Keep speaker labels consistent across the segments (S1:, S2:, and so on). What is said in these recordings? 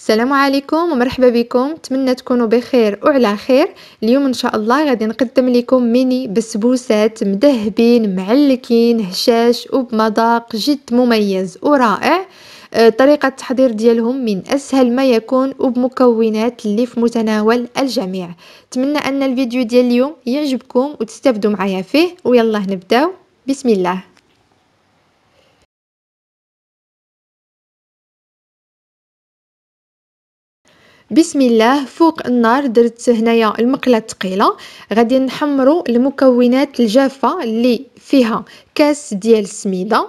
S1: السلام عليكم ومرحبا بكم نتمنى تكونوا بخير وعلى خير اليوم ان شاء الله غادي نقدم لكم ميني بسبوسات مذهبين معلكين هشاش وبمذاق جد مميز ورائع آه، طريقة التحضير ديالهم من أسهل ما يكون وبمكونات اللي في متناول الجميع نتمنى أن الفيديو ديال اليوم يعجبكم وتستفدوا معايا فيه ويلا نبداو بسم الله بسم الله فوق النار درت هنايا المقله الثقيله غادي نحمروا المكونات الجافه اللي فيها كاس ديال السميده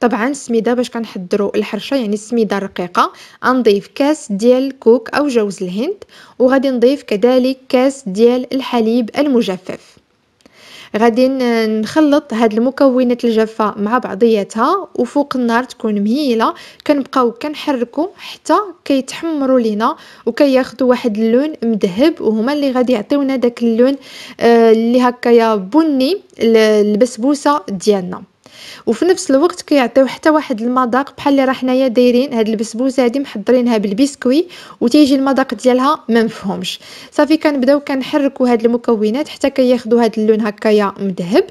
S1: طبعا السميده باش كنحضروا الحرشه يعني السميده الرقيقه نضيف كاس ديال كوك او جوز الهند وغادي نضيف كذلك كاس ديال الحليب المجفف غادي نخلط هاد المكونات الجافه مع بعضياتها وفوق النار تكون مهيله كنبقاو كنحركو حتى كيتحمروا لينا وكياخذوا واحد اللون مذهب وهما اللي غادي يعطيونا داك اللون آه، اللي هكايا بني البسبوسه ديالنا وفي نفس الوقت كيعطيو حتى واحد المذاق بحال اللي راه حنايا دايرين هاد البسبوسه هادي محضرينها بالبسكوي وتيجي المذاق ديالها ما مفهومش صافي كنبداو كنحركوا هاد المكونات حتى كياخذوا هاد اللون هكايا مذهب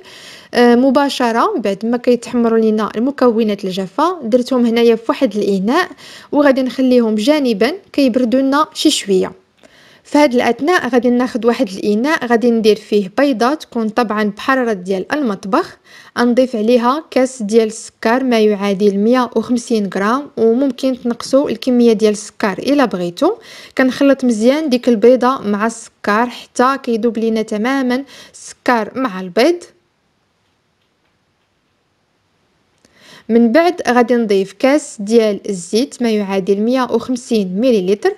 S1: آه، مباشره بعد ما كيتحمروا لينا المكونات الجافه درتهم هنايا في واحد الاناء وغادي نخليهم جانبا كيبردوا لنا شي شويه فهاد الاثناء غادي ناخذ واحد الاناء غادي ندير فيه بيضه تكون طبعا بحراره ديال المطبخ نضيف عليها كاس ديال السكر ما يعادل 150 غرام وممكن تنقصوا الكميه ديال السكر الا بغيتو كنخلط مزيان ديك البيضه مع السكر حتى كيذوب لينا تماما السكر مع البيض من بعد غادي نضيف كاس ديال الزيت ما يعادل 150 مليلتر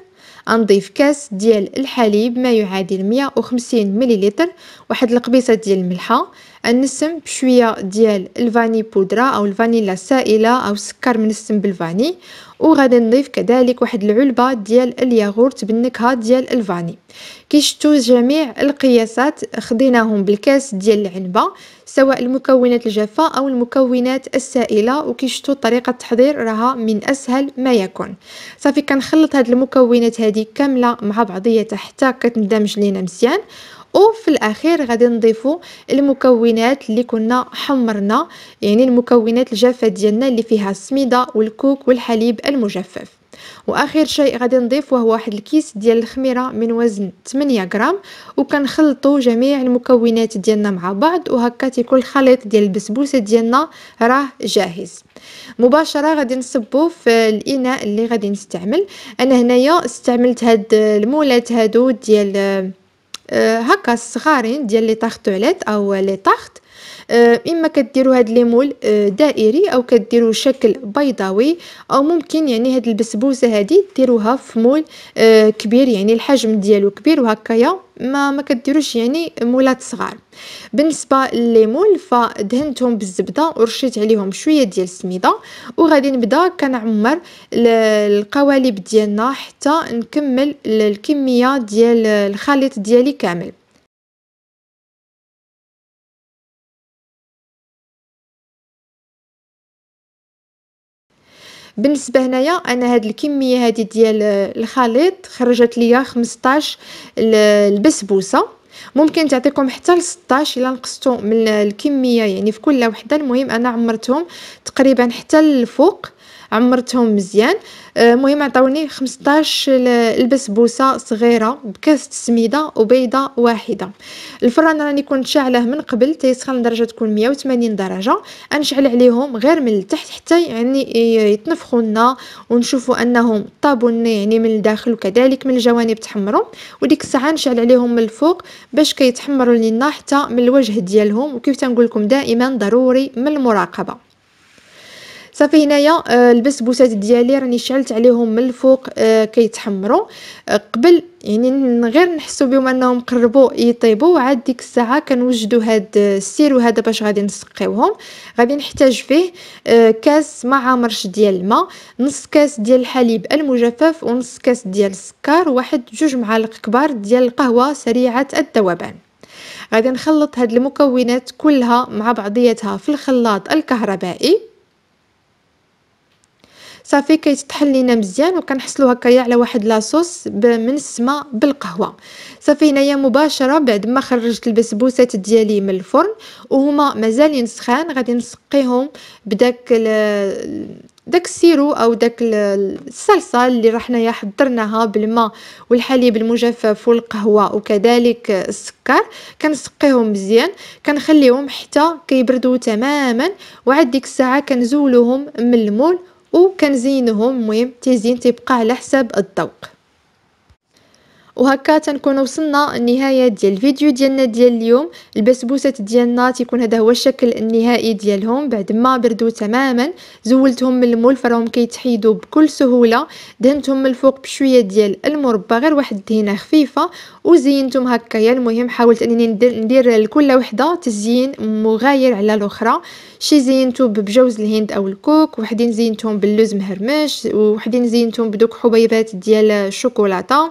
S1: نضيف كاس ديال الحليب ما يعادل 150 مليلتر واحد القبيصه ديال الملحه نسم بشويه ديال الفاني بودره او الفانيلا السائله او السكر منسم بالفاني وغادي نضيف كذلك واحد العلبه ديال الياغورت بالنكهه ديال الفاني كي جميع القياسات خديناهم بالكاس ديال العنبه سواء المكونات الجافة أو المكونات السائلة وكيشتو طريقة التحضير راها من أسهل ما يكون صافي كنخلط هاد المكونات هادي كاملة مع بعضياتها حتى كتندمج لينا مزيان وفي الاخير غادي نضيفوا المكونات اللي كنا حمرنا يعني المكونات الجافه ديالنا اللي فيها السميده والكوك والحليب المجفف واخر شيء غادي نضيف وهو واحد الكيس ديال الخميره من وزن 8 غرام وكنخلطوا جميع المكونات ديالنا مع بعض وهكا تيكون الخليط ديال البسبوسه ديالنا راه جاهز مباشره غادي نصبو في الاناء اللي غادي نستعمل انا هنايا استعملت هاد المولات هادو ديال آه، هكا الصغارين ديال لي طاغ او لي طاخت آه، اما كديروا هاد ليمول آه، دائري او كديروا شكل بيضاوي او ممكن يعني هاد البسبوسه هادي ديروها في مول آه، كبير يعني الحجم ديالو كبير وهكايا ما ما كديروش يعني مولات صغار بالنسبه لليمون فدهنتهم بالزبده ورشيت عليهم شويه ديال السميده وغادي نبدا كنعمر القوالب ديالنا حتى نكمل الكميه ديال الخليط ديالي كامل بالنسبه هنايا انا هاد الكميه هادي ديال آه، الخليط خرجت ليا 15 البسبوسه ممكن تعطيكم حتى ل 16 الا نقصتو من الكميه يعني في كل وحده المهم انا عمرتهم تقريبا حتى الفوق عمرتهم مزيان آه، المهم عطاوني 15 البسبوسه صغيره بكاس سميده وبيضه واحده الفران راني كنت شاعله من قبل تيسخن درجه تكون 180 درجه نشعل عليهم غير من التحت حتى يعني يتنفخوا لنا ونشوفوا انهم طابوا يعني من الداخل وكذلك من الجوانب تحمروا وديك الساعه نشعل عليهم من الفوق باش كيتحمروا لنا حتى من الوجه ديالهم وكيف تنقول لكم دائما ضروري من المراقبه صافي هنايا آه، لبست ديالي راني شعلت عليهم من الفوق آه، كيتحمروا آه، قبل يعني غير نحسوا بهم انهم قربوا يطيبوا عاد ديك الساعه كنوجدوا هاد السير وهذا باش غادي نسقيوهم غادي نحتاج فيه كاس مع عمرش ديال الماء نص كاس ديال الحليب المجفف ونص كاس ديال السكر واحد جوج معالق كبار ديال القهوه سريعه الذوبان غادي نخلط هاد المكونات كلها مع بعضياتها في الخلاط الكهربائي صافي كيتطحن لينا مزيان وكنحصلوا هكايا على واحد لاصوص من السما بالقهوه صافي هنايا مباشره بعد ما خرجت البسبوسات ديالي من الفرن وهما مازالين سخان غادي نسقيهم بداك داك السيرو او داك الصلصه اللي راه حنايا حضرناها بالماء والحليب المجفف والقهوه وكذلك السكر كنسقيهم مزيان كنخليهم حتى كيبردوا تماما وعاد ديك الساعه كنزولوهم من المول وكنزينهم مهم تيزين تيبقى على حساب الذوق وهكا تنكون وصلنا النهايه ديال الفيديو ديالنا ديال اليوم البسبوسات ديالنا تيكون هذا هو الشكل النهائي ديالهم بعد ما بردوا تماما زولتهم من المول فراهم كيتحيدوا بكل سهوله دهنتهم من الفوق بشويه ديال المربى غير واحد الدهنه خفيفه وزينتهم هكايا المهم حاولت انني ندير, ندير لكل وحده تزيين مغاير على الاخرى شي زينتو بجوز الهند او الكوك وحدين زينتهم باللوز مهرمش وحدين زينتهم بدوك حبيبات ديال الشوكولاته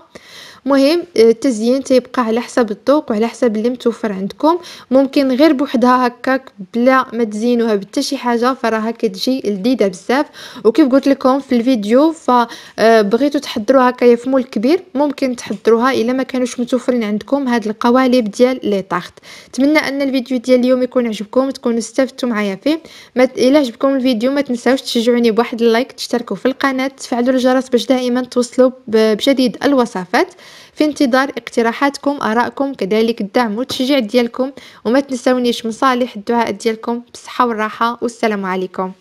S1: مهم آه، التزيين تيبقى على حسب الذوق وعلى حسب اللي متوفر عندكم ممكن غير بوحدها هكاك بلا ما تزينوها بتا شي حاجه فراها كتجي لذيذه بزاف وكيف قلت لكم في الفيديو فبغيتو آه، تحضروا هكا في مول كبير ممكن تحضروها الا ما كانوش متوفرين عندكم هاد القوالب ديال لي طاخت نتمنى ان الفيديو ديال اليوم يكون عجبكم تكونوا استفدتوا معايا فيه ما الا عجبكم الفيديو ما تنساوش تشجعوني بواحد اللايك تشتركوا في القناه تفعلوا الجرس باش دائما توصلوا بجديد الوصفات في انتظار اقتراحاتكم ارائكم كذلك الدعم والتشجيع ديالكم وما تنسونيش مصالح الدعاء ديالكم بالصحه والراحه والسلام عليكم